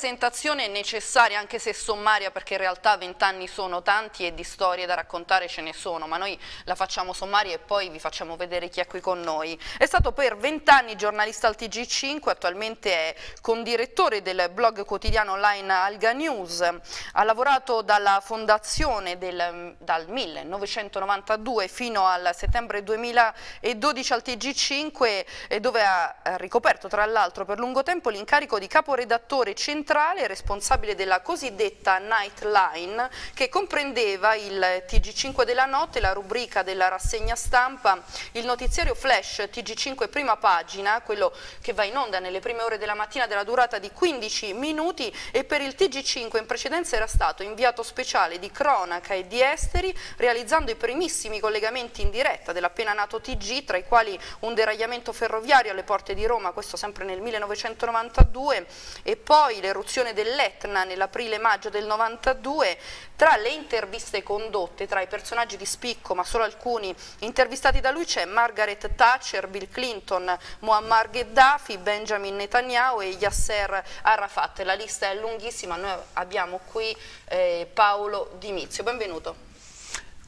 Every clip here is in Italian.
rappresentazione necessaria, anche se sommaria, perché in realtà vent'anni sono tanti e di storie da raccontare ce ne sono, ma noi la facciamo sommaria e poi vi facciamo vedere chi è qui con noi. È stato per vent'anni giornalista al TG5, attualmente è condirettore del blog quotidiano online Alga News, ha lavorato dalla fondazione del, dal 1992 fino al settembre 2012 al TG5 eh, dove ha ricoperto tra l'altro per lungo tempo l'incarico di caporedattore centrale centrale responsabile della cosiddetta night line che comprendeva il TG5 della notte, la rubrica della rassegna stampa, il notiziario flash TG5 prima pagina, quello che va in onda nelle prime ore della mattina della durata di 15 minuti e per il TG5 in precedenza era stato inviato speciale di cronaca e di esteri realizzando i primissimi collegamenti in diretta dell'appena nato TG tra i quali un deragliamento ferroviario alle porte di Roma, questo sempre nel 1992 e poi le l'eruzione dell'Etna nell'aprile-maggio del 92, tra le interviste condotte, tra i personaggi di spicco, ma solo alcuni intervistati da lui, c'è Margaret Thatcher, Bill Clinton, Muammar Gheddafi, Benjamin Netanyahu e Yasser Arafat. La lista è lunghissima, noi abbiamo qui eh, Paolo Dimizio. Benvenuto.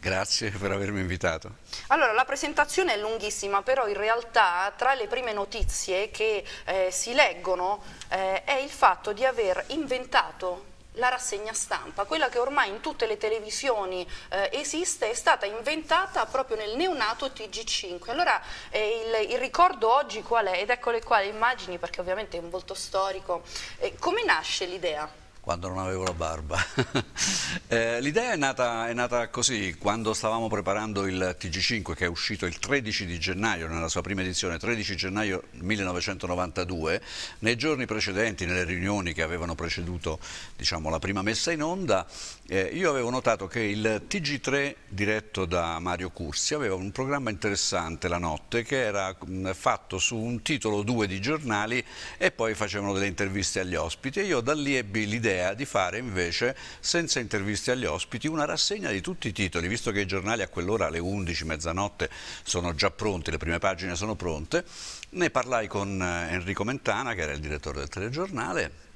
Grazie per avermi invitato. Allora, la presentazione è lunghissima, però in realtà tra le prime notizie che eh, si leggono eh, è il fatto di aver inventato la rassegna stampa, quella che ormai in tutte le televisioni eh, esiste, è stata inventata proprio nel neonato TG5. Allora eh, il, il, ricordo oggi qual è? Ed eccole qua le immagini, perché ovviamente è un volto storico. Eh, come nasce l'idea? quando non avevo la barba. eh, l'idea è nata, è nata, così, quando stavamo preparando il TG5 che è uscito il 13 di gennaio nella sua prima edizione, 13 gennaio 1992, nei giorni precedenti, nelle riunioni che avevano preceduto diciamo, la prima messa in onda, eh, io avevo notato che il TG3 diretto da Mario Cursi aveva un programma interessante la notte che era mh, mm, fatto su un titolo o due di giornali e poi facevano delle interviste agli ospiti e io da lì ebbi l'idea di fare invece senza interviste agli ospiti una rassegna di tutti i titoli visto che i giornali a quell'ora alle 11, mezzanotte sono già pronti, le prime pagine sono pronte ne parlai con eh, Enrico Mentana che era il direttore del telegiornale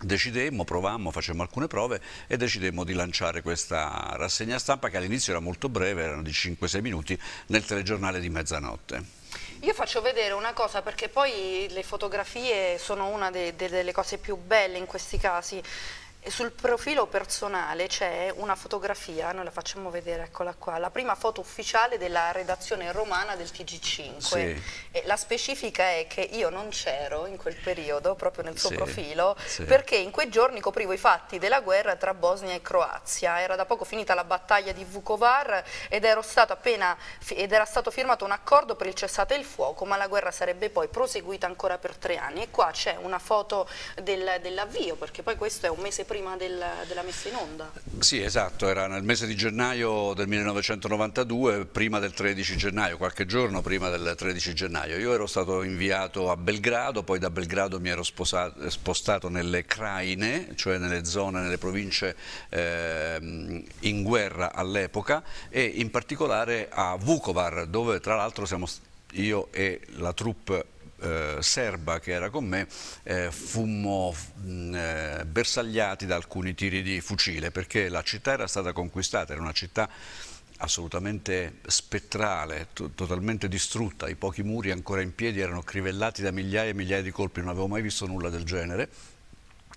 decidemmo, provammo, facemmo alcune prove e decidemmo di lanciare questa rassegna stampa che all'inizio era molto breve, erano di 5-6 minuti, nel telegiornale di mezzanotte. Io faccio vedere una cosa perché poi le fotografie sono una de de delle cose più belle in questi casi e sul profilo personale c'è una fotografia, noi la facciamo vedere, eccola qua, la prima foto ufficiale della redazione romana del TG5. Sì. la specifica è che io non c'ero in quel periodo, proprio nel suo sì. profilo, sì. perché in quei giorni coprivo i fatti della guerra tra Bosnia e Croazia. Era da poco finita la battaglia di Vukovar ed, appena, ed era stato firmato un accordo per il cessate il fuoco, ma la guerra sarebbe poi proseguita ancora per tre anni. E qua c'è una foto del, dell'avvio, perché poi questo è un mese prima prima del, della messa in onda. Sì, esatto, era nel mese di gennaio del 1992, prima del 13 gennaio, qualche giorno prima del 13 gennaio. Io ero stato inviato a Belgrado, poi da Belgrado mi ero sposato, spostato nelle Craine, cioè nelle zone, nelle province eh, in guerra all'epoca e in particolare a Vukovar, dove tra l'altro siamo io e la troupe eh, serba che era con me eh, fummo mh, mm, eh, bersagliati da alcuni tiri di fucile perché la città era stata conquistata, era una città assolutamente spettrale, to totalmente distrutta, i pochi muri ancora in piedi erano crivellati da migliaia e migliaia di colpi, non avevo mai visto nulla del genere.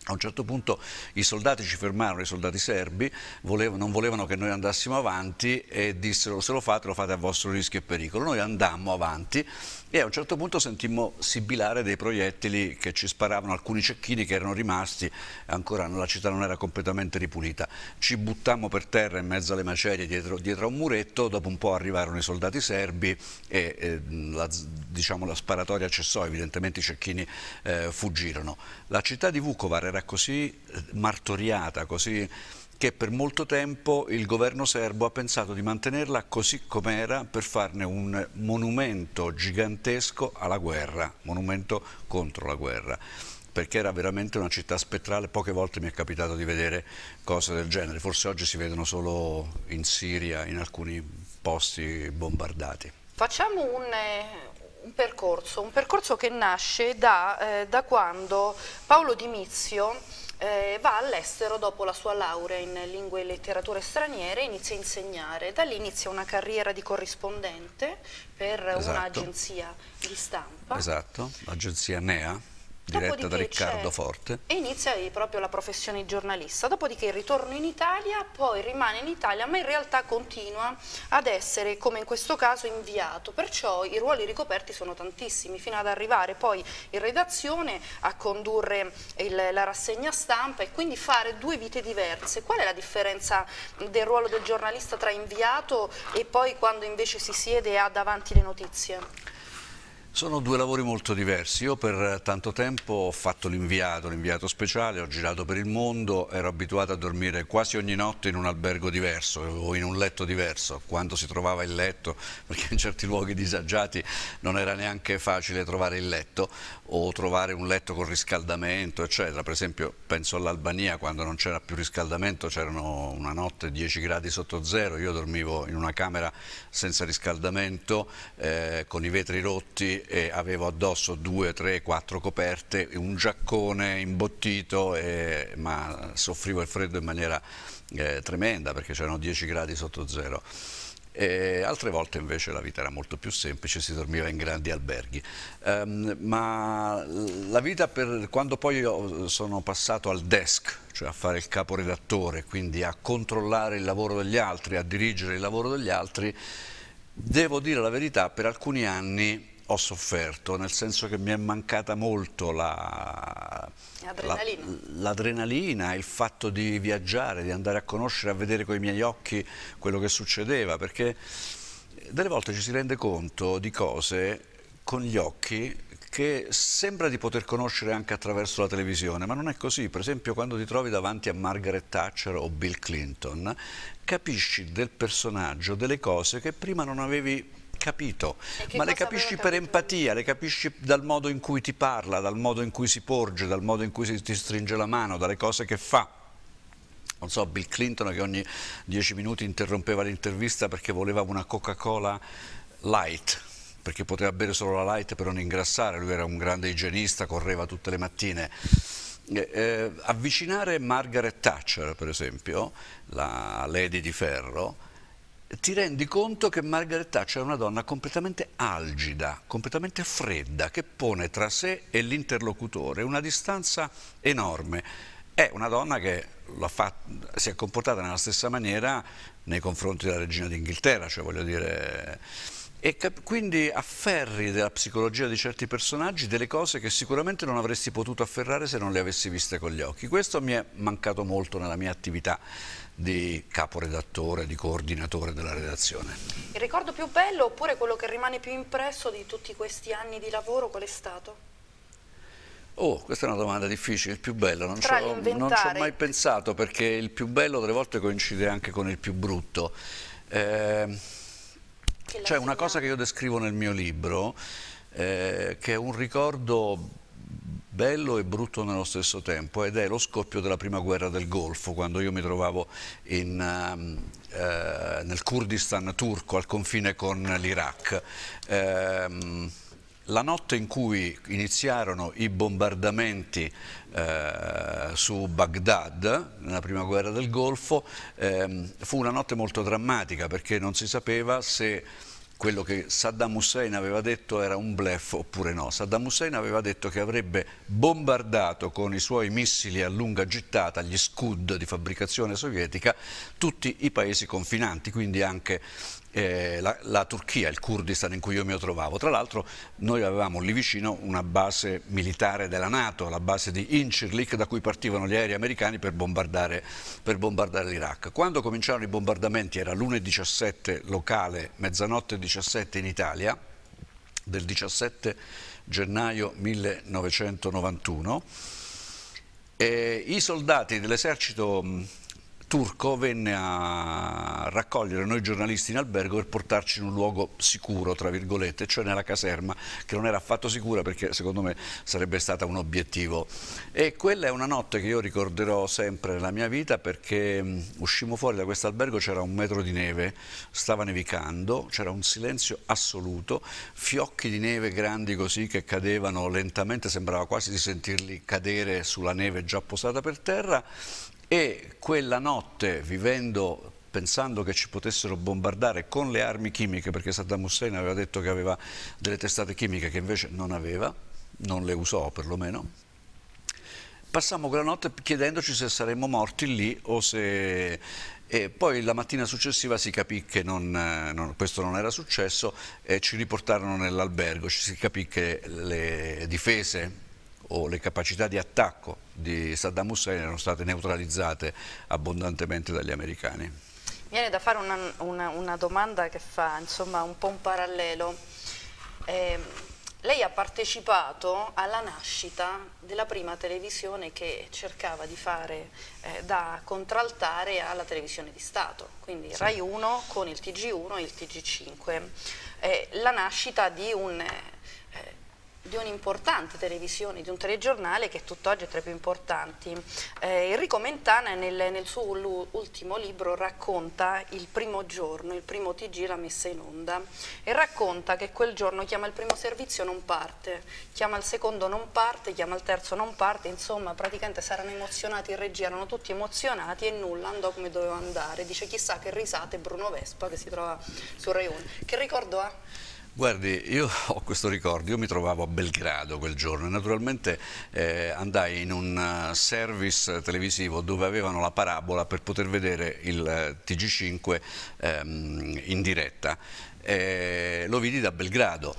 A un certo punto i soldati ci fermarono, i soldati serbi, volev non volevano che noi andassimo avanti e dissero se lo fate lo fate a vostro rischio e pericolo. Noi andammo avanti e a un certo punto sentimmo sibilare dei proiettili che ci sparavano, alcuni cecchini che erano rimasti, ancora la città non era completamente ripulita. Ci buttammo per terra in mezzo alle macerie dietro, dietro a un muretto, dopo un po' arrivarono i soldati serbi e eh, la, diciamo, la, sparatoria cessò, evidentemente i cecchini eh, fuggirono. La città di Vukovar era così eh, martoriata, così che per molto tempo il governo serbo ha pensato di mantenerla così com'era per farne un monumento gigantesco alla guerra, monumento contro la guerra perché era veramente una città spettrale, poche volte mi è capitato di vedere cose del genere, forse oggi si vedono solo in Siria, in alcuni posti bombardati. Facciamo un, eh, un percorso, un percorso che nasce da, eh, da quando Paolo Dimizio, eh, va all'estero dopo la sua laurea in lingue e letterature straniere e inizia a insegnare. Da lì inizia una carriera di corrispondente per esatto. un'agenzia di stampa. Esatto, l'agenzia NEA diretta Dopodiché da Riccardo Forte. E inizia proprio la professione di giornalista. Dopodiché ritorno in Italia, poi rimane in Italia, ma in realtà continua ad essere, come in questo caso, inviato. Perciò i ruoli ricoperti sono tantissimi, fino ad arrivare poi in redazione a condurre il, la rassegna stampa e quindi fare due vite diverse. Qual è la differenza del ruolo del giornalista tra inviato e poi quando invece si siede e ha davanti le notizie? Sono due lavori molto diversi, io per tanto tempo ho fatto l'inviato, l'inviato speciale, ho girato per il mondo, ero abituato a dormire quasi ogni notte in un albergo diverso o in un letto diverso, quando si trovava il letto, perché in certi luoghi disagiati non era neanche facile trovare il letto o trovare un letto con riscaldamento, eccetera. Per esempio penso all'Albania, quando non c'era più riscaldamento c'erano una notte 10 gradi sotto zero, io dormivo in una camera senza riscaldamento, eh, con i vetri rotti, poi eh, avevo addosso due, tre, quattro coperte, un giaccone imbottito, eh, ma soffrivo il freddo in maniera eh, tremenda perché c'erano 10 gradi sotto zero. E altre volte invece la vita era molto più semplice, si dormiva in grandi alberghi. Um, ma la vita, per, quando poi sono passato al desk, cioè a fare il caporedattore, quindi a controllare il lavoro degli altri, a dirigere il lavoro degli altri, devo dire la verità, per alcuni anni ho sofferto, nel senso che mi è mancata molto l'adrenalina, la, il fatto di viaggiare, di andare a conoscere, a vedere con i miei occhi quello che succedeva, perché delle volte ci si rende conto di cose con gli occhi che sembra di poter conoscere anche attraverso la televisione, ma non è così. Per esempio, quando ti trovi davanti a Margaret Thatcher o Bill Clinton, capisci del personaggio delle cose che prima non avevi capito, ma le capisci per empatia, le capisci dal modo in cui ti parla, dal modo in cui si porge, dal modo in cui si, ti stringe la mano, dalle cose che fa non so, Bill Clinton che ogni dieci minuti interrompeva l'intervista perché voleva una Coca-Cola light perché poteva bere solo la light per non ingrassare, lui era un grande igienista, correva tutte le mattine. Eh, eh, avvicinare Margaret Thatcher, per esempio, la Lady di Ferro, ti rendi conto che Margaret Thatcher è una donna completamente algida, completamente fredda, che pone tra sé e l'interlocutore una distanza enorme. È una donna che fatto, si è comportata nella stessa maniera nei confronti della regina d'Inghilterra, cioè voglio dire... E quindi afferri della psicologia di certi personaggi delle cose che sicuramente non avresti potuto afferrare se non le avessi viste con gli occhi. Questo mi è mancato molto nella mia attività di caporedattore, di coordinatore della redazione. Il ricordo più bello oppure quello che rimane più impresso di tutti questi anni di lavoro qual è stato? Oh, questa è una domanda difficile, il più bello, non ci ho mai pensato perché il più bello delle volte coincide anche con il più brutto. Eh, c'è cioè una cosa che io descrivo nel mio libro, eh, che è un ricordo bello e brutto nello stesso tempo ed è lo scoppio della prima guerra del Golfo, quando io mi trovavo in, ehm, eh, nel Kurdistan turco al confine con l'Iraq. Eh, la notte in cui iniziarono i bombardamenti eh, su Baghdad, nella prima guerra del Golfo, eh, fu una notte molto drammatica perché non si sapeva se quello che Saddam Hussein aveva detto era un blef oppure no. Saddam Hussein aveva detto che avrebbe bombardato con i suoi missili a lunga gittata, gli Scud di fabbricazione sovietica, tutti i paesi confinanti, quindi anche eh, la, la, Turchia, il Kurdistan in cui io mi trovavo. Tra l'altro noi avevamo lì vicino una base militare della Nato, la base di Incirlik da cui partivano gli aerei americani per bombardare, bombardare l'Iraq. Quando cominciarono i bombardamenti era lunedì 17 locale, mezzanotte 17 in Italia, del 17 gennaio 1991, e i soldati dell'esercito turco venne a raccogliere noi giornalisti in albergo per portarci in un luogo sicuro, tra virgolette, cioè nella caserma, che non era affatto sicura perché secondo me sarebbe stata un obiettivo. E quella è una notte che io ricorderò sempre nella mia vita perché uscimmo fuori da questo albergo, c'era un metro di neve, stava nevicando, c'era un silenzio assoluto, fiocchi di neve grandi così che cadevano lentamente, sembrava quasi di sentirli cadere sulla neve già posata per terra e quella notte, vivendo pensando che ci potessero bombardare con le armi chimiche, perché Saddam Hussein aveva detto che aveva delle testate chimiche che invece non aveva, non le usò perlomeno, passammo quella notte chiedendoci se saremmo morti lì o se... E poi la mattina successiva si capì che non, non, questo non era successo e ci riportarono nell'albergo, ci si capì che le difese o le capacità di attacco di Saddam Hussein erano state neutralizzate abbondantemente dagli americani. Viene da fare una, una, una domanda che fa insomma, un po' un parallelo. Eh, lei ha partecipato alla nascita della prima televisione che cercava di fare eh, da contraltare alla televisione di Stato, quindi sì. Rai 1 con il TG1 e il TG5. Eh, la nascita di un eh, eh, di un'importante televisione, di un telegiornale che tutt'oggi è tra i più importanti. Eh, Enrico Mentana nel, nel, suo ultimo libro racconta il primo giorno, il primo TG, la messa in onda e racconta che quel giorno chiama il primo servizio non parte, chiama il secondo non parte, chiama il terzo non parte, insomma praticamente saranno emozionati in regia, erano tutti emozionati e nulla andò come doveva andare. Dice chissà che risate Bruno Vespa che si trova su Rai Che ricordo ha? Guardi, io ho questo ricordo, io mi trovavo a Belgrado quel giorno e naturalmente eh, andai in un eh, service televisivo dove avevano la parabola per poter vedere il eh, TG5 ehm, in diretta. Eh, lo vidi da Belgrado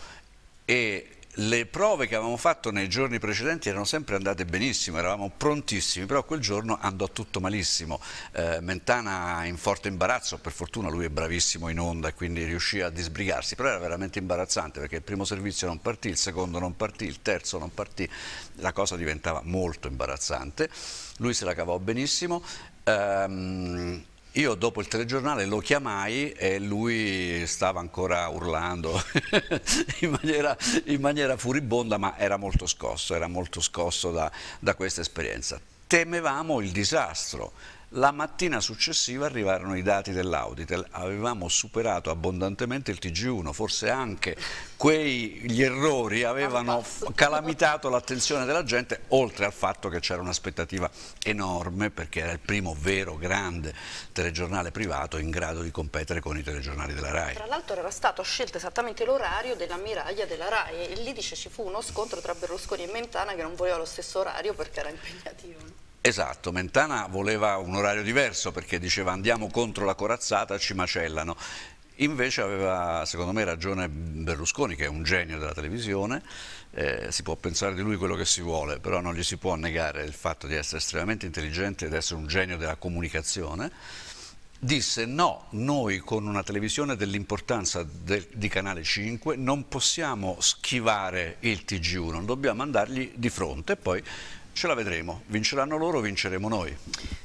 e le prove che avevamo fatto nei giorni precedenti erano sempre andate benissimo, eravamo prontissimi, però quel giorno andò tutto malissimo. Eh, Mentana in forte imbarazzo, per fortuna lui è bravissimo in onda e quindi riuscì a disbrigarsi, però era veramente imbarazzante perché il primo servizio non partì, il secondo non partì, il terzo non partì, la cosa diventava molto imbarazzante. Lui se la cavò benissimo. Ehm, io dopo il telegiornale lo chiamai e lui stava ancora urlando in, maniera, in, maniera, furibonda, ma era molto scosso, era molto scosso da, da questa esperienza. Temevamo il disastro, la mattina successiva arrivarono i dati dell'Auditel, avevamo superato abbondantemente il TG1, forse anche quegli errori avevano calamitato l'attenzione della gente, oltre al fatto che c'era un'aspettativa enorme perché era il primo vero grande telegiornale privato in grado di competere con i telegiornali della RAI. Tra l'altro era stato scelto esattamente l'orario dell'ammiraglia della RAI e lì dice ci fu uno scontro tra Berlusconi e Mentana che non voleva lo stesso orario perché era impegnativo. Esatto, Mentana voleva un orario diverso perché diceva andiamo contro la corazzata, ci macellano. Invece aveva, secondo me, ragione Berlusconi, che è un genio della televisione, eh, si può pensare di lui quello che si vuole, però non gli si può negare il fatto di essere estremamente intelligente ed essere un genio della comunicazione. Disse no, noi con una televisione dell'importanza del, di Canale 5 non possiamo schivare il TG1, dobbiamo andargli di fronte e poi ce la vedremo, vinceranno loro, vinceremo noi.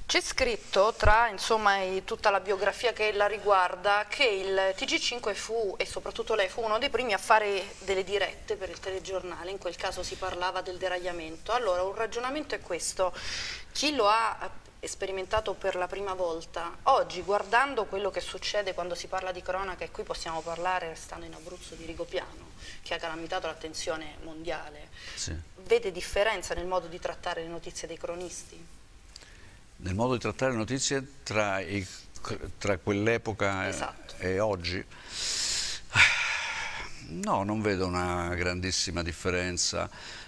C'è scritto tra insomma, tutta la biografia che la riguarda che il TG5 fu, e soprattutto lei, fu uno dei primi a fare delle dirette per il telegiornale, in quel caso si parlava del deragliamento. Allora un ragionamento è questo, chi lo ha sperimentato per la prima volta. Oggi, guardando quello che succede quando si parla di cronaca, e qui possiamo parlare, restando in Abruzzo, di Rigopiano, che ha calamitato l'attenzione mondiale, sì. vede differenza nel modo di trattare le notizie dei cronisti? Nel modo di trattare le notizie tra, tra quell'epoca esatto. e oggi? No, non vedo una grandissima differenza,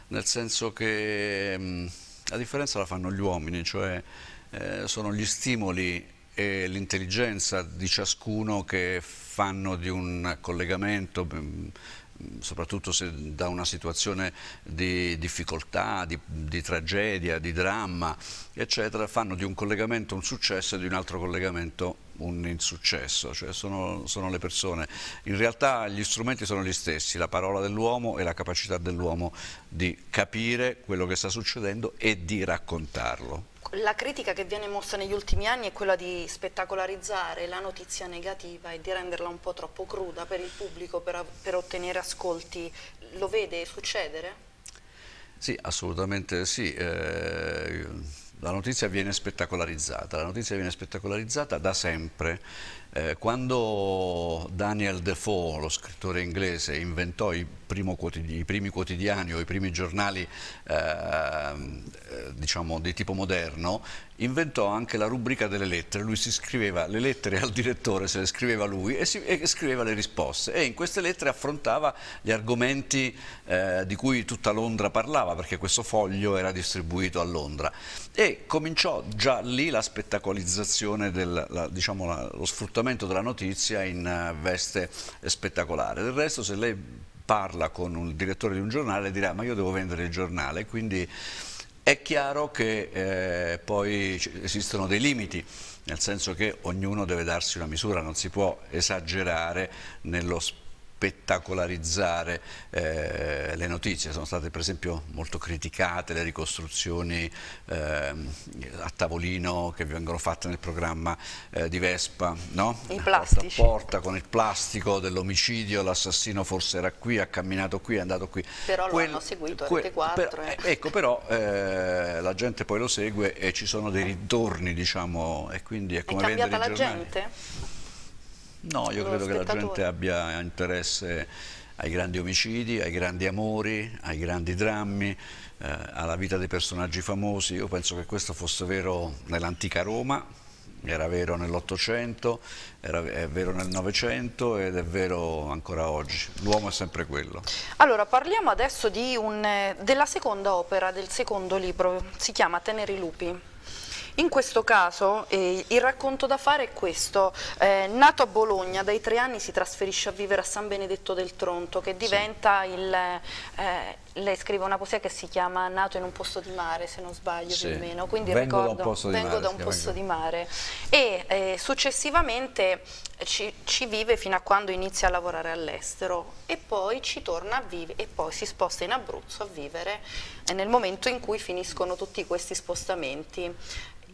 nel senso che mh, la differenza la fanno gli uomini, cioè eh, sono gli stimoli e l'intelligenza di ciascuno che fanno di un collegamento mm, mm, soprattutto se da una situazione di difficoltà, di, di, tragedia, di dramma, eccetera, fanno di un collegamento un successo e di un altro collegamento un insuccesso, cioè sono, sono, le persone. In realtà gli strumenti sono gli stessi, la parola dell'uomo e la capacità dell'uomo di capire quello che sta succedendo e di raccontarlo. La critica che viene mossa negli ultimi anni è quella di spettacolarizzare la notizia negativa e di renderla un po' troppo cruda per il pubblico per, per ottenere ascolti. Lo vede succedere? Sì, assolutamente sì. Eh la notizia viene spettacolarizzata, la notizia viene spettacolarizzata da sempre eh, quando Daniel Defoe, lo scrittore inglese, inventò i, i primi quotidiani o i primi giornali ehm, eh, diciamo, di tipo moderno, inventò anche la rubrica delle lettere. Lui si scriveva le lettere al direttore, se le scriveva lui e, si, e scriveva le risposte. E in queste lettere affrontava gli argomenti eh, di cui tutta Londra parlava, perché questo foglio era distribuito a Londra. E cominciò già lì la spettacolizzazione, del, la, diciamo, la, lo sfruttamento l'andamento della notizia in eh, veste spettacolare. Del resto se lei parla con un direttore di un giornale dirà ma io devo vendere il giornale, quindi è chiaro che eh, poi esistono dei limiti nel senso che ognuno deve darsi una misura, non si può esagerare nello spazio spettacolarizzare eh, le notizie, sono state per esempio molto criticate le ricostruzioni eh, a tavolino che vengono fatte nel programma eh, di Vespa, no? porta a porta con il plastico dell'omicidio, l'assassino forse era qui, ha camminato qui, è andato qui. Però Quel, hanno seguito a Rete 4. Per, ecco però eh, la gente poi lo segue e ci sono dei ritorni diciamo e quindi è come è cambiata la gente? No, io credo che la gente abbia interesse ai grandi omicidi, ai grandi amori, ai grandi drammi, eh, alla vita dei personaggi famosi. Io penso che questo fosse vero nell'antica Roma, era vero nell'Ottocento, è vero nel Novecento ed è vero ancora oggi. L'uomo è sempre quello. Allora, parliamo adesso un, eh, della seconda opera, del secondo libro, si chiama Teneri Lupi. In questo caso eh, il racconto da fare è questo, eh, nato a Bologna, dai tre anni si trasferisce a vivere a San Benedetto del Tronto che diventa sì. il... Eh, lei scrive una poesia che si chiama Nato in un posto di mare, se non sbaglio sì. più o meno, quindi vengo ricordo, da un posto, di mare, da un posto di mare, e eh, successivamente ci, ci, vive fino a quando inizia a lavorare all'estero e poi ci torna a vivere e poi si sposta in Abruzzo a vivere eh, nel momento in cui finiscono tutti questi spostamenti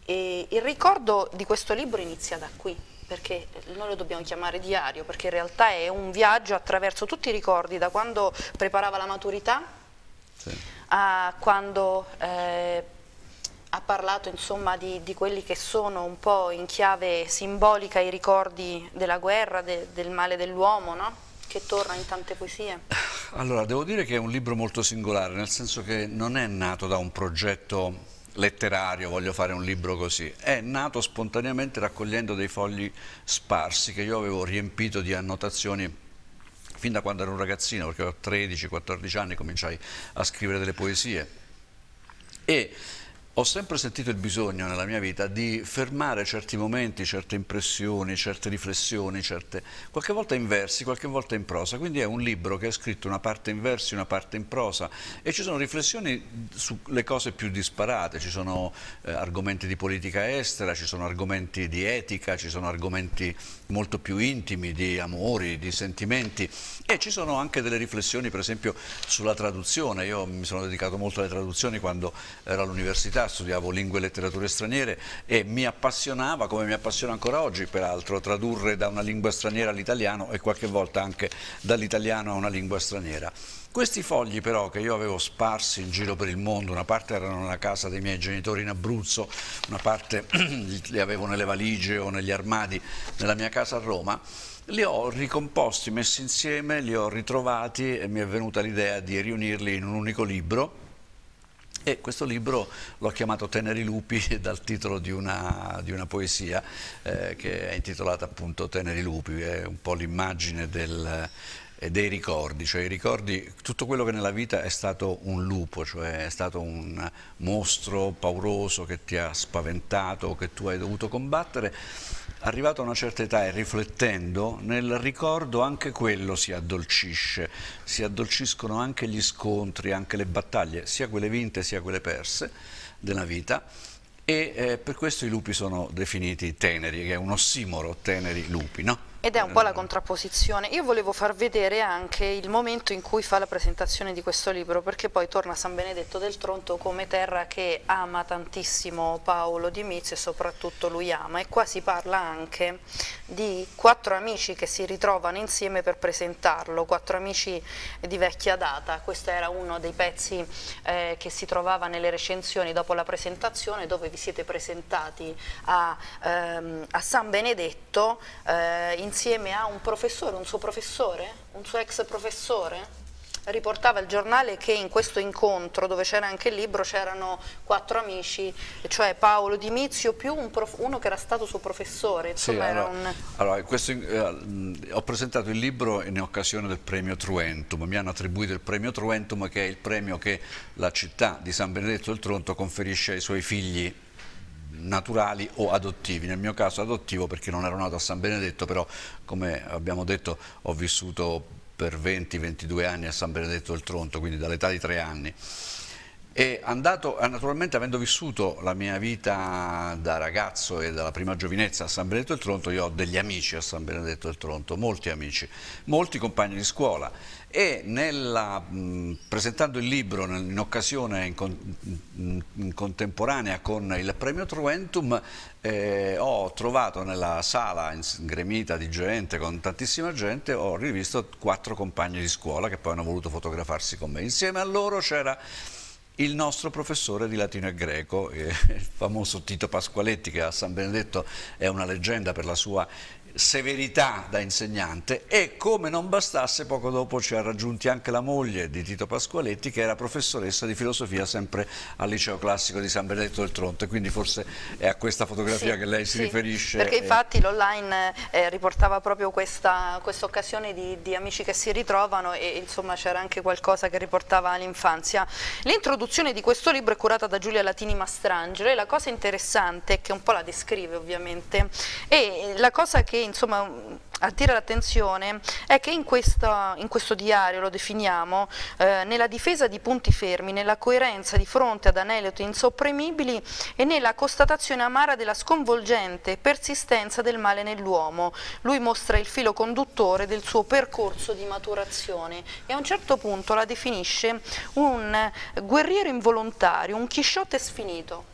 e il ricordo di questo libro inizia da qui, perché noi lo dobbiamo chiamare diario, perché in realtà è un viaggio attraverso tutti i ricordi, da quando preparava la maturità sì. a quando eh, ha parlato insomma, di, di, quelli che sono un po' in chiave simbolica i ricordi della guerra, de, del male dell'uomo, no? che torna in tante poesie? Allora, devo dire che è un libro molto singolare, nel senso che non è nato da un progetto letterario, voglio fare un libro così. È nato spontaneamente raccogliendo dei fogli sparsi che io avevo riempito di annotazioni fin da quando ero un ragazzino, perché a 13-14 anni cominciai a scrivere delle poesie. E ho sempre sentito il bisogno nella mia vita di fermare certi momenti, certe impressioni, certe riflessioni, certe... qualche volta in versi, qualche volta in prosa, quindi è un libro che è scritto una parte in versi, una parte in prosa e ci sono riflessioni sulle cose più disparate, ci sono eh, argomenti di politica estera, ci sono argomenti di etica, ci sono argomenti molto più intimi, di amori, di sentimenti e ci sono anche delle riflessioni per esempio sulla traduzione, io mi sono dedicato molto alle traduzioni quando ero all'università università studiavo lingue e letterature straniere e mi appassionava, come mi appassiona ancora oggi peraltro, tradurre da una lingua straniera all'italiano e qualche volta anche dall'italiano a una lingua straniera. Questi fogli però che io avevo sparsi in giro per il mondo, una parte erano nella casa dei miei genitori in Abruzzo, una parte li avevo nelle valigie o negli armadi nella mia casa a Roma, li ho ricomposti, messi insieme, li ho ritrovati e mi è venuta l'idea di riunirli in un unico libro e questo libro l'ho chiamato Teneri Lupi dal titolo di una, di una poesia eh, che è intitolata appunto Teneri Lupi, è un po' l'immagine del eh, dei ricordi, cioè i ricordi, tutto quello che nella vita è stato un lupo, cioè è stato un mostro pauroso che ti ha spaventato, che tu hai dovuto combattere, arrivato a una certa età e riflettendo, nel ricordo anche quello si addolcisce, si addolciscono anche gli scontri, anche le battaglie, sia quelle vinte sia quelle perse della vita e eh, per questo i lupi sono definiti teneri, che è un ossimoro, teneri lupi, no? Ed è un po' la contrapposizione. Io volevo far vedere anche il momento in cui fa la presentazione di questo libro, perché poi torna San Benedetto del Tronto come terra che ama tantissimo Paolo Di Mizio e soprattutto lui ama. E qua si parla anche di quattro amici che si ritrovano insieme per presentarlo, quattro amici di vecchia data. Questo era uno dei pezzi eh, che si trovava nelle recensioni dopo la presentazione, dove vi siete presentati a, ehm, a San Benedetto eh, in insieme a un professore, un suo professore, un suo ex professore? riportava il giornale che in questo incontro dove c'era anche il libro c'erano quattro amici, cioè Paolo Dimizio più un uno che era stato suo professore. Insomma, sì, allora, un... allora, questo, eh, ho presentato il libro in occasione del premio Truentum, mi hanno attribuito il premio Truentum che è il premio che la città di San Benedetto del Tronto conferisce ai suoi figli naturali o adottivi, nel mio caso adottivo perché non ero nato a San Benedetto, però come abbiamo detto ho vissuto per 20-22 anni a San Benedetto del Tronto, quindi dall'età di tre anni. E andato, eh, naturalmente avendo vissuto la mia vita da ragazzo e dalla prima giovinezza a San Benedetto del Tronto, io ho degli amici a San Benedetto del Tronto, molti amici, molti compagni di scuola e nella, mh, presentando il libro in occasione in con, in contemporanea con il premio Truentum eh, ho trovato nella sala gremita di gente, con tantissima gente, ho rivisto quattro compagni di scuola che poi hanno voluto fotografarsi con me. Insieme a loro c'era il nostro professore di latino e greco, eh, il famoso Tito Pasqualetti che a San Benedetto è una leggenda per la sua severità da insegnante e come non bastasse poco dopo ci ha raggiunti anche la moglie di Tito Pasqualetti che era professoressa di filosofia sempre al liceo classico di San Benedetto del Tronto quindi forse è a questa fotografia sì, che lei si sì, riferisce perché infatti l'online eh, riportava proprio questa quest occasione di, di, amici che si ritrovano e insomma c'era anche qualcosa che riportava l'infanzia l'introduzione di questo libro è curata da Giulia Latini Mastrangelo e la cosa interessante che un po' la descrive ovviamente e la cosa che insomma, attira l'attenzione è che in, questa, in, questo diario, lo definiamo, eh, nella difesa di punti fermi, nella coerenza di fronte ad aneloti insopprimibili e nella constatazione amara della sconvolgente persistenza del male nell'uomo. Lui mostra il filo conduttore del suo percorso di maturazione e a un certo punto la definisce un guerriero involontario, un Chisciotte sfinito.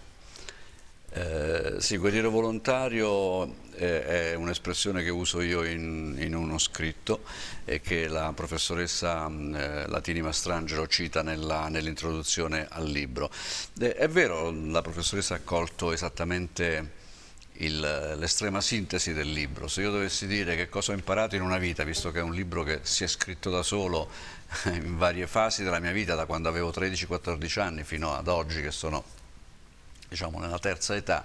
Eh, sì, guerriero volontario è un'espressione che uso io in, in, uno scritto e che la professoressa mm, eh, Latini Mastrangelo cita nell'introduzione al libro. De, è vero, la professoressa ha colto esattamente l'estrema sintesi del libro. Se io dovessi dire che cosa ho imparato in una vita, visto che è un libro che si è scritto da solo in varie fasi della mia vita, da quando avevo 13-14 anni fino ad oggi, che sono diciamo nella terza età,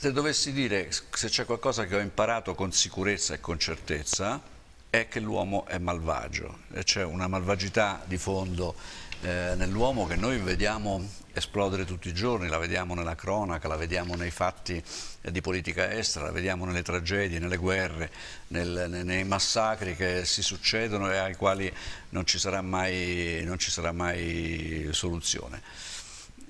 se dovessi dire se c'è qualcosa che ho imparato con sicurezza e con certezza è che l'uomo è malvagio c'è una malvagità di fondo eh, nell'uomo che noi vediamo esplodere tutti i giorni, la vediamo nella cronaca, la vediamo nei fatti eh, di politica estera, la vediamo nelle tragedie, nelle guerre, nel, nei massacri che si succedono e ai quali non ci sarà mai, ci sarà mai soluzione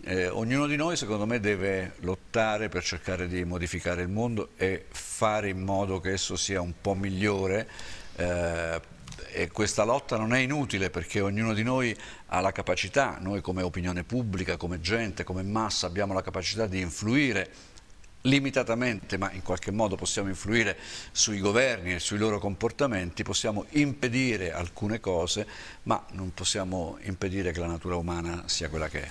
eh, ognuno di noi secondo me deve lottare per cercare di modificare il mondo e fare in modo che esso sia un po' migliore eh, e questa lotta non è inutile perché ognuno di noi ha la capacità, noi come opinione pubblica, come gente, come massa abbiamo la capacità di influire limitatamente, ma in qualche modo possiamo influire sui governi e sui loro comportamenti, possiamo impedire alcune cose, ma non possiamo impedire che la natura umana sia quella che è.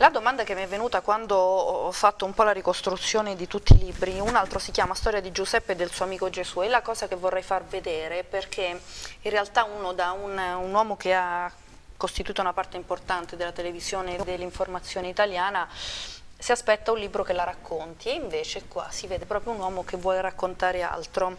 La domanda che mi è venuta quando ho fatto un po' la ricostruzione di tutti i libri, un altro si chiama Storia di Giuseppe e del suo amico Gesù, è la cosa che vorrei far vedere perché in realtà uno da un, un uomo che ha costituito una parte importante della televisione e dell'informazione italiana si aspetta un libro che la racconti, invece qua si vede proprio un uomo che vuole raccontare altro.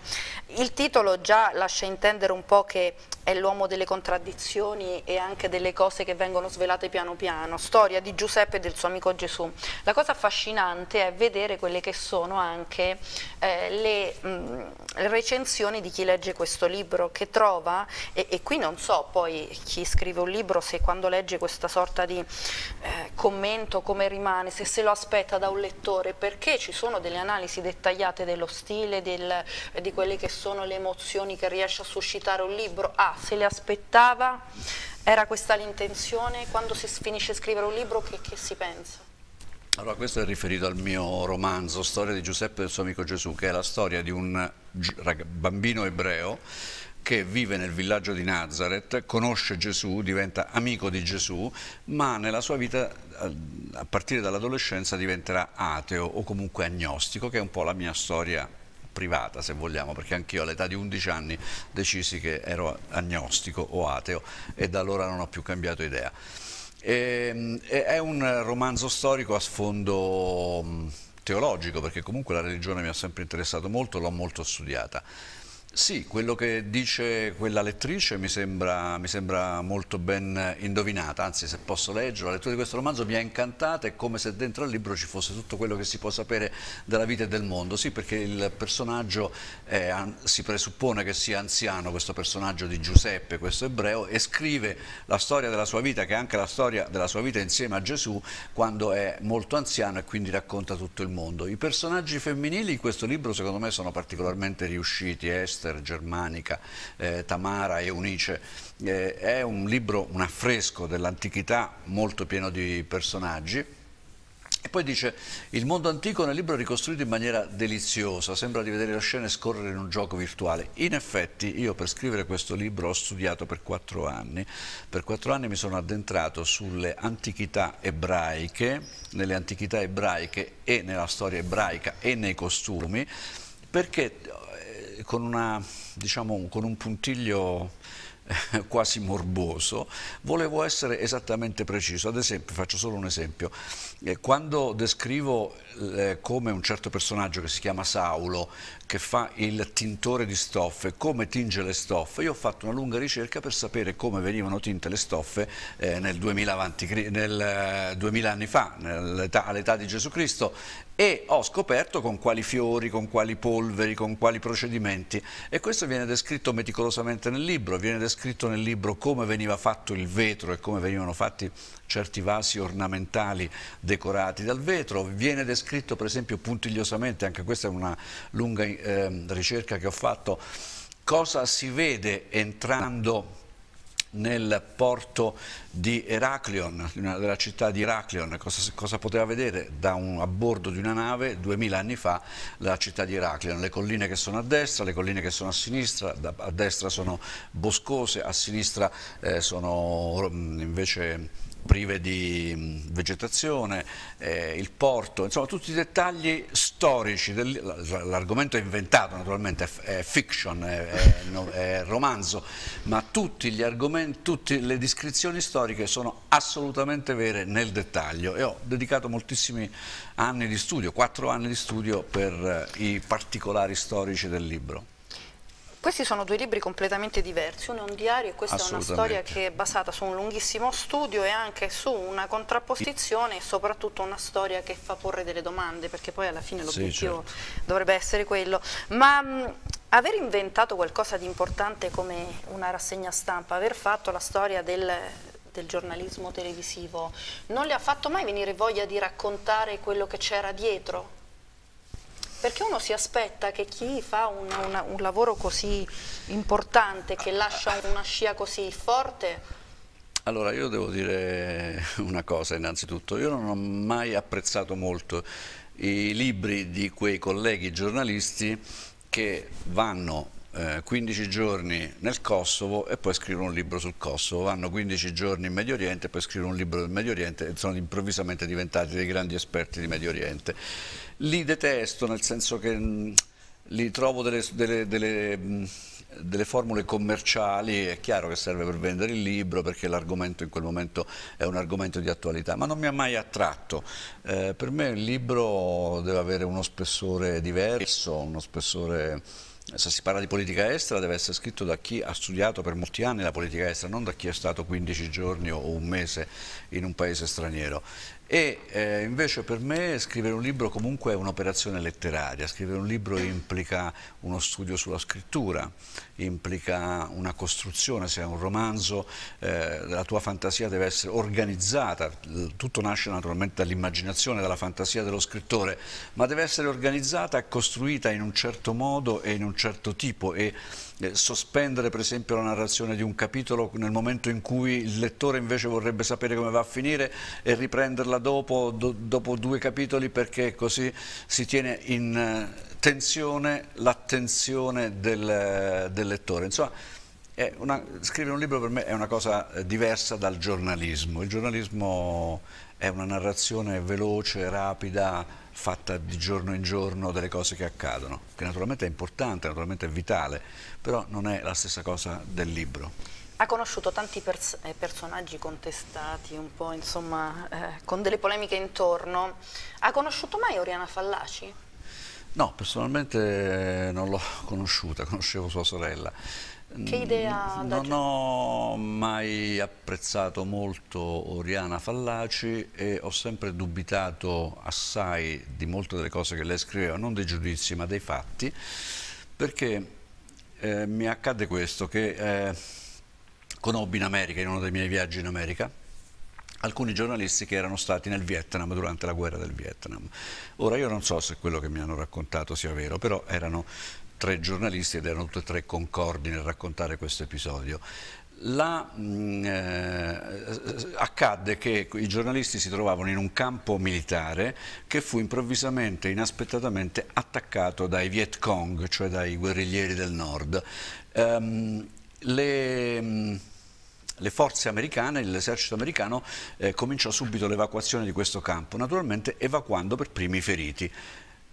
Il titolo già lascia intendere un po' che è l'uomo delle contraddizioni e anche delle cose che vengono svelate piano piano, storia di Giuseppe e del suo amico Gesù. La cosa affascinante è vedere quelle che sono anche eh, le mh, mm, recensioni di chi legge questo libro, che trova, e, e, qui non so poi chi scrive un libro se quando legge questa sorta di eh, commento come rimane, se se lo lo aspetta da un lettore perché ci sono delle analisi dettagliate dello stile, del, eh, di quelle che sono le emozioni che riesce a suscitare un libro. Ah, se le aspettava, era questa l'intenzione? Quando si finisce a scrivere un libro che, che si pensa? Allora, questo è riferito al mio romanzo, Storia di Giuseppe e del suo amico Gesù, che è la storia di un bambino ebreo che vive nel villaggio di Nazareth, conosce Gesù, diventa amico di Gesù, ma nella sua vita a partire dall'adolescenza diventerà ateo o comunque agnostico, che è un po' la mia storia privata se vogliamo perché anch'io all'età di 11 anni decisi che ero agnostico o ateo e da allora non ho più cambiato idea. E, ehm, è un romanzo storico a sfondo teologico perché comunque la religione mi ha sempre interessato molto, l'ho molto studiata. Sì, quello che dice quella lettrice mi sembra, mi sembra, molto ben indovinata, anzi se posso leggere, la lettura di questo romanzo mi ha incantata, è come se dentro al libro ci fosse tutto quello che si può sapere della vita e del mondo, sì perché il personaggio è, si presuppone che sia anziano, questo personaggio di Giuseppe, questo ebreo, e scrive la storia della sua vita, che è anche la storia della sua vita insieme a Gesù, quando è molto anziano e quindi racconta tutto il mondo. I personaggi femminili in questo libro secondo me sono particolarmente riusciti, è eh? Esther, Germanica, eh, Tamara e Eunice. Eh, è un libro, un affresco dell'antichità molto pieno di personaggi. E poi dice, il mondo antico nel libro è ricostruito in maniera deliziosa, sembra di vedere la scena scorrere in un gioco virtuale. In effetti io per scrivere questo libro ho studiato per quattro anni, per quattro anni mi sono addentrato sulle antichità ebraiche, nelle antichità ebraiche e nella storia ebraica e nei costumi, perché con, una, diciamo, con un puntiglio eh, quasi morboso, volevo essere esattamente preciso. Ad esempio, faccio solo un esempio, eh, quando descrivo eh, come un certo personaggio che si chiama Saulo, che fa il tintore di stoffe, come tinge le stoffe, io ho fatto una lunga ricerca per sapere come venivano tinte le stoffe nel 2000, nel 2000 anni fa, all'età di Gesù Cristo, e ho scoperto con quali fiori, con quali polveri, con quali procedimenti e questo viene descritto meticolosamente nel libro, viene descritto nel libro come veniva fatto il vetro e come venivano fatti certi vasi ornamentali decorati dal vetro, viene descritto per esempio puntigliosamente, anche questa è una lunga eh, ricerca che ho fatto, cosa si vede entrando nel porto di Eraclion, della città di Eraclion, cosa, cosa poteva vedere un, a bordo di una nave 2000 anni fa la città di Eraclion, le colline che sono a destra, le colline che sono a sinistra, da, a destra sono boscose, a sinistra eh, sono mm, invece prive di mm, vegetazione, eh, il porto, insomma tutti i dettagli storici, l'argomento è inventato naturalmente, è fiction, è, è, è romanzo, ma tutte le descrizioni storiche sono assolutamente vere nel dettaglio e ho dedicato moltissimi anni di studio, quattro anni di studio per eh, i particolari storici del libro. Questi sono due libri completamente diversi, uno è un diario e questa è una storia che è basata su un lunghissimo studio e anche su una contrapposizione e soprattutto una storia che fa porre delle domande, perché poi alla fine l'obiettivo sì, certo. dovrebbe essere quello. Ma mh, aver inventato qualcosa di importante come una rassegna stampa, aver fatto la storia del del giornalismo televisivo, non le ha fatto mai venire voglia di raccontare quello che c'era dietro? Perché uno si aspetta che chi fa un, una, un lavoro così importante, che lascia una scia così forte, allora, io devo dire una cosa innanzitutto, io non ho mai apprezzato molto i libri di quei colleghi giornalisti che vanno eh, 15 giorni nel Kosovo e poi scrivono un libro sul Kosovo, vanno 15 giorni in Medio Oriente e poi scrivono un libro del Medio Oriente e sono improvvisamente diventati dei grandi esperti di Medio Oriente li detesto nel senso che mh, mm, li trovo delle, delle, delle, mh, mm, delle, formule commerciali, è chiaro che serve per vendere il libro perché l'argomento in quel momento è un argomento di attualità, ma non mi ha mai attratto. Eh, per me il libro deve avere uno spessore diverso, uno spessore se si parla di politica estera deve essere scritto da chi ha studiato per molti anni la politica estera, non da chi è stato 15 giorni o un mese in un paese straniero. E eh, invece per me scrivere un libro comunque è un'operazione letteraria, scrivere un libro implica uno studio sulla scrittura, implica una costruzione, se è un romanzo eh, la tua fantasia deve essere organizzata, tutto nasce naturalmente dall'immaginazione, dalla fantasia dello scrittore, ma deve essere organizzata, e costruita in un certo modo e in un certo tipo e eh, sospendere per esempio la narrazione di un capitolo nel momento in cui il lettore invece vorrebbe sapere come va a finire e riprenderla dopo, do, dopo due capitoli perché così si tiene in eh, tensione l'attenzione del, eh, del lettore. Insomma, una, scrivere un libro per me è una cosa diversa dal giornalismo. Il giornalismo è una narrazione veloce, rapida, fatta di giorno in giorno delle cose che accadono, che naturalmente è importante, naturalmente è vitale, però non è la stessa cosa del libro. Ha conosciuto tanti pers eh, personaggi contestati, un po' insomma, eh, con delle polemiche intorno. Ha conosciuto mai Oriana Fallaci? No, personalmente eh, non l'ho conosciuta, conoscevo sua sorella. Che mm, idea Non ho mai apprezzato molto Oriana Fallaci e ho sempre dubitato assai di molte delle cose che lei scriveva, non dei giudizi ma dei fatti, perché eh, mi accadde questo, che eh, conobbi in America, in uno dei miei viaggi in America, alcuni giornalisti che erano stati nel Vietnam durante la guerra del Vietnam. Ora io non so se quello che mi hanno raccontato sia vero, però erano tre giornalisti ed erano tutti e tre concordi nel raccontare questo episodio. La, mm, eh, accadde che i giornalisti si trovavano in un campo militare che fu improvvisamente, inaspettatamente attaccato dai Viet Cong, cioè dai guerriglieri del nord. Um, le, mm, le forze americane, l'esercito americano eh, cominciò subito l'evacuazione di questo campo, naturalmente evacuando per primi i feriti.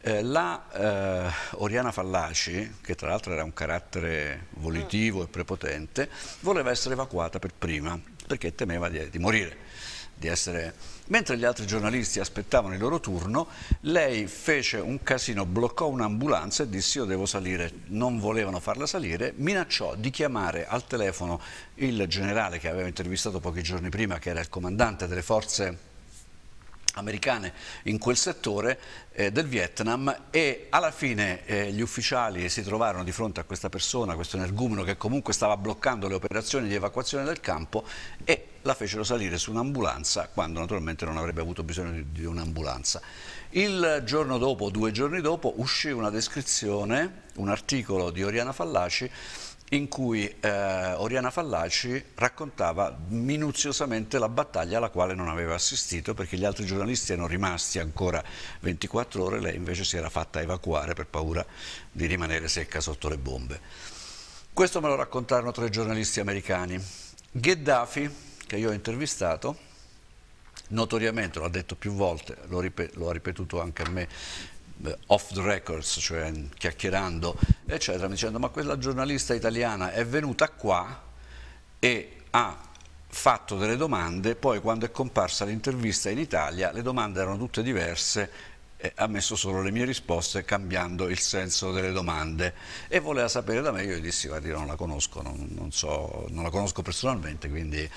Eh, la eh, Oriana Fallaci, che tra l'altro era un carattere volitivo e prepotente, voleva essere evacuata per prima perché temeva di, di morire. Di essere... Mentre gli altri giornalisti aspettavano il loro turno, lei fece un casino, bloccò un'ambulanza e disse io devo salire. Non volevano farla salire, minacciò di chiamare al telefono il generale che aveva intervistato pochi giorni prima, che era il comandante delle forze americane in quel settore eh, del Vietnam e alla fine eh, gli ufficiali si trovarono di fronte a questa persona, questo energumeno che comunque stava bloccando le operazioni di evacuazione del campo e la fecero salire su un'ambulanza quando naturalmente non avrebbe avuto bisogno di, di un'ambulanza. Il giorno dopo, due giorni dopo, uscì una descrizione, un articolo di Oriana Fallaci in cui eh, Oriana Fallaci raccontava minuziosamente la battaglia alla quale non aveva assistito perché gli altri giornalisti erano rimasti ancora 24 ore, lei invece si era fatta evacuare per paura di rimanere secca sotto le bombe. Questo me lo raccontarono tre giornalisti americani. Gheddafi, che io ho intervistato, notoriamente, l'ha detto più volte, lo, ripet lo ha ripetuto anche a me eh, off the records, cioè chiacchierando, eccetera, mi dicendo ma quella giornalista italiana è venuta qua e ha fatto delle domande, poi quando è comparsa l'intervista in Italia le domande erano tutte diverse ha messo solo le mie risposte cambiando il senso delle domande e voleva sapere da me, io gli dissi guardi non la conosco, non, non, so, non la conosco personalmente, quindi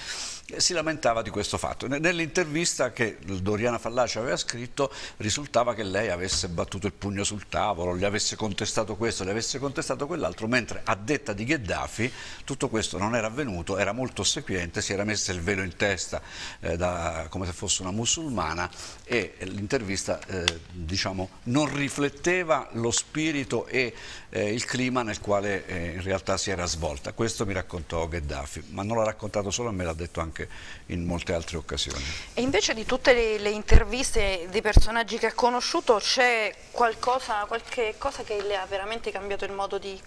si lamentava di questo fatto. Nell'intervista che Doriana Fallaci aveva scritto risultava che lei avesse battuto il pugno sul tavolo, gli avesse contestato questo, gli avesse contestato quell'altro, mentre a detta di Gheddafi tutto questo non era avvenuto, era molto ossequiente, si era messa il velo in testa eh, da, come se fosse una musulmana e l'intervista... Eh, diciamo, non rifletteva lo spirito e eh, il clima nel quale eh, in realtà si era svolta. Questo mi raccontò Gheddafi, ma non l'ha raccontato solo me, l'ha detto anche in molte altre occasioni. E invece di tutte le, le interviste dei personaggi che ha conosciuto c'è qualcosa, qualche cosa che le ha veramente cambiato il modo di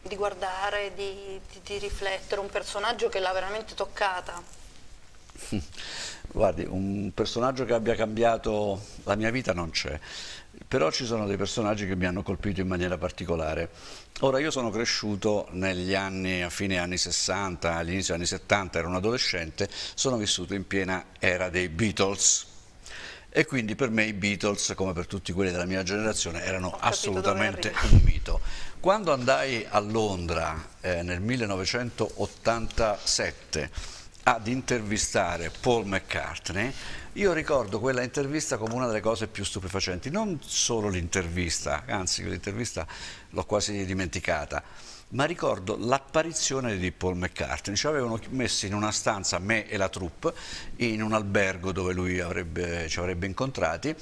di guardare, di, di, di, riflettere, un personaggio che l'ha veramente toccata. Guardi, un personaggio che abbia cambiato la mia vita non c'è, però ci sono dei personaggi che mi hanno colpito in maniera particolare. Ora, io sono cresciuto negli anni, a fine anni 60, all'inizio anni 70, ero un adolescente, sono vissuto in piena era dei Beatles. E quindi per me i Beatles, come per tutti quelli della mia generazione, erano assolutamente un mito. Quando andai a Londra eh, nel 1987, ad intervistare Paul McCartney, io ricordo quella intervista come una delle cose più stupefacenti, non solo l'intervista, anzi l'intervista l'ho quasi dimenticata, ma ricordo l'apparizione di Paul McCartney, ci avevano messo in una stanza me e la troupe, in un albergo dove lui avrebbe, ci avrebbe incontrati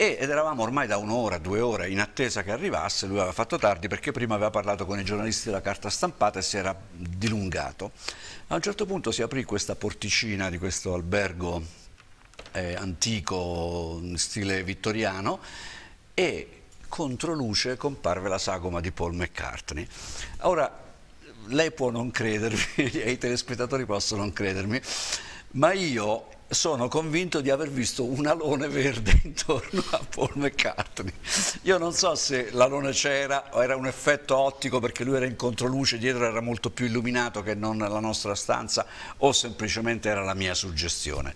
ed eravamo ormai da un'ora, due ore in attesa che arrivasse, lui aveva fatto tardi perché prima aveva parlato con i giornalisti della carta stampata e si era dilungato. A un certo punto si aprì questa porticina di questo albergo eh, antico in stile vittoriano e contro luce comparve la sagoma di Paul McCartney. Ora, lei può non credermi e i telespettatori possono non credermi, ma io sono convinto di aver visto un alone verde intorno a Paul McCartney. Io non so se l'alone c'era o era un effetto ottico perché lui era in controluce, dietro era molto più illuminato che non la nostra stanza o semplicemente era la mia suggestione.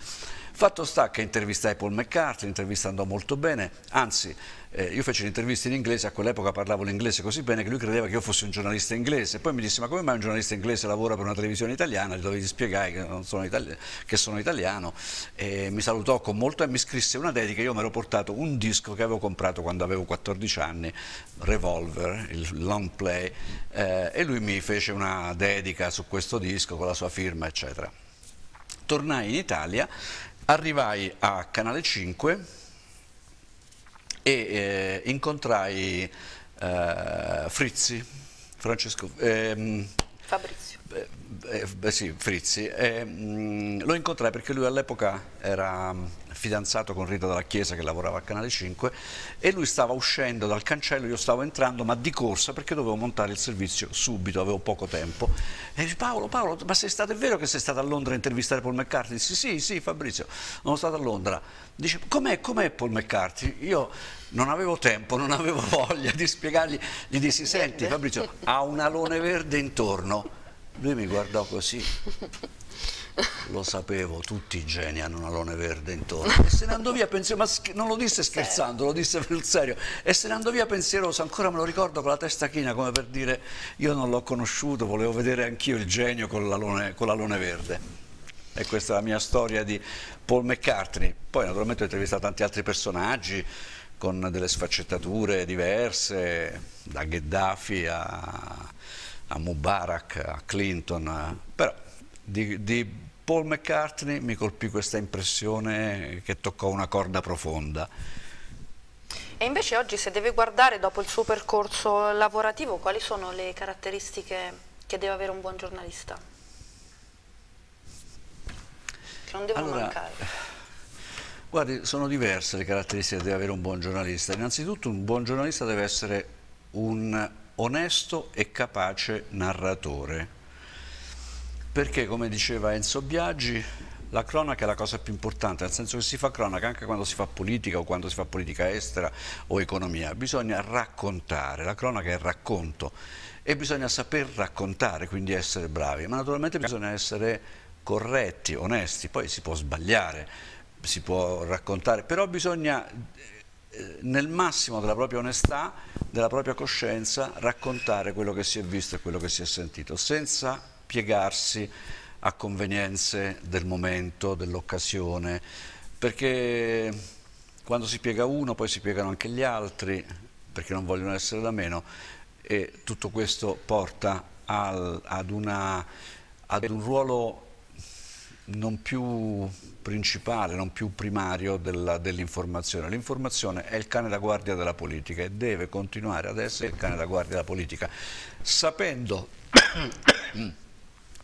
Fatto sta che intervistai Paul McCartney, l'intervista andò molto bene, anzi eh, io feci l'intervista in inglese, a quell'epoca parlavo l'inglese così bene che lui credeva che io fossi un giornalista inglese. Poi mi disse ma come mai un giornalista inglese lavora per una televisione italiana? Gli dovevi spiegare che, sono, itali che sono, italiano. E mi salutò con molto e mi scrisse una dedica. Io mi ero portato un disco che avevo comprato quando avevo 14 anni, Revolver, il long play, eh, e lui mi fece una dedica su questo disco con la sua firma, eccetera tornai in Italia arrivai a Canale 5 e eh, incontrai eh, Frizzi, Francesco, ehm, Fabrizio. Eh, eh, sì, Frizzi, eh, mh, mm, lo incontrai perché lui all'epoca era mm, fidanzato con Rita dalla Chiesa che lavorava a Canale 5 e lui stava uscendo dal cancello, io stavo entrando ma di corsa perché dovevo montare il servizio subito, avevo poco tempo e dice Paolo, Paolo, ma sei stato, è vero che sei stato a Londra a intervistare Paul McCarthy? Dice, sì, sì Fabrizio, sono stato a Londra dice com'è, com'è Paul McCarthy? Io non avevo tempo, non avevo voglia di spiegargli, gli dissi senti eh, eh. Fabrizio ha un alone verde intorno lui mi guardò così. Lo sapevo, tutti i geni hanno una lone verde intorno. E se ne andò via pensiero, ma non lo disse scherzando, lo disse sul serio. E se ne andò via pensieroso, ancora me lo ricordo con la testa china, come per dire io non l'ho conosciuto, volevo vedere anch'io il genio con la, lone, verde. E questa è la mia storia di Paul McCartney. Poi naturalmente ho intervistato tanti altri personaggi con delle sfaccettature diverse, da Gheddafi a a Mubarak, a Clinton, a... però di, di, Paul McCartney mi colpì questa impressione che toccò una corda profonda. E invece oggi se deve guardare dopo il suo percorso lavorativo quali sono le caratteristiche che deve avere un buon giornalista? Che non devono allora, mancare. Guardi, sono diverse le caratteristiche che deve avere un buon giornalista. Innanzitutto un buon giornalista deve essere un onesto e capace narratore. Perché, come diceva Enzo Biaggi, la cronaca è la cosa più importante, nel senso che si fa cronaca anche quando si fa politica o quando si fa politica estera o economia, bisogna raccontare, la cronaca è il racconto e bisogna saper raccontare, quindi essere bravi, ma naturalmente bisogna essere corretti, onesti, poi si può sbagliare, si può raccontare, però bisogna nel massimo della propria onestà, della propria coscienza, raccontare quello che si è visto e quello che si è sentito, senza piegarsi a convenienze del momento, dell'occasione, perché quando si piega uno poi si piegano anche gli altri, perché non vogliono essere da meno, e tutto questo porta al, ad, una, ad un ruolo non più principale, non più primario dell'informazione. Dell L'informazione è il cane da guardia della politica e deve continuare ad essere il cane da guardia della politica, sapendo,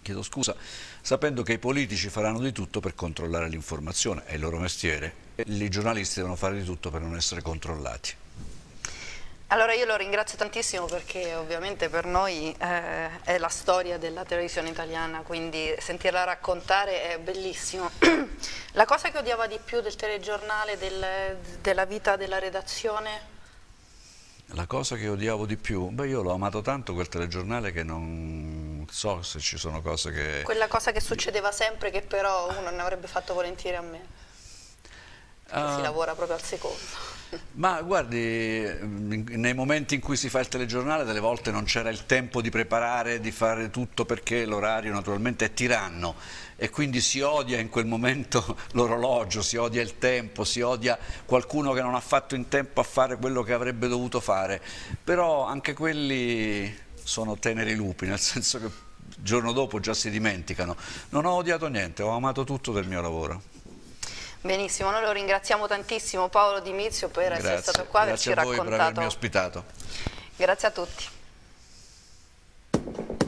chiedo scusa, sapendo che i politici faranno di tutto per controllare l'informazione, è il loro mestiere, e i giornalisti devono fare di tutto per non essere controllati. Allora io lo ringrazio tantissimo perché ovviamente per noi eh, è la storia della televisione italiana, quindi sentirla raccontare è bellissimo. la cosa che odiava di più del telegiornale, del, della vita della redazione? La cosa che odiavo di più? Beh io l'ho amato tanto quel telegiornale che non so se ci sono cose che... Quella cosa che succedeva sempre che però uno ne avrebbe fatto volentieri a me. Uh... Si ah. lavora proprio al secondo. Ma guardi, mm, nei momenti in cui si fa il telegiornale delle volte non c'era il tempo di preparare, di fare tutto perché l'orario naturalmente è tiranno e quindi si odia in quel momento l'orologio, si odia il tempo, si odia qualcuno che non ha fatto in tempo a fare quello che avrebbe dovuto fare, però anche quelli sono teneri lupi, nel senso che il giorno dopo già si dimenticano. Non ho odiato niente, ho amato tutto del mio lavoro. Benissimo, noi lo ringraziamo tantissimo Paolo Di Mizio per grazie. essere stato qua, e averci raccontato. Grazie per avermi ospitato. Grazie a tutti.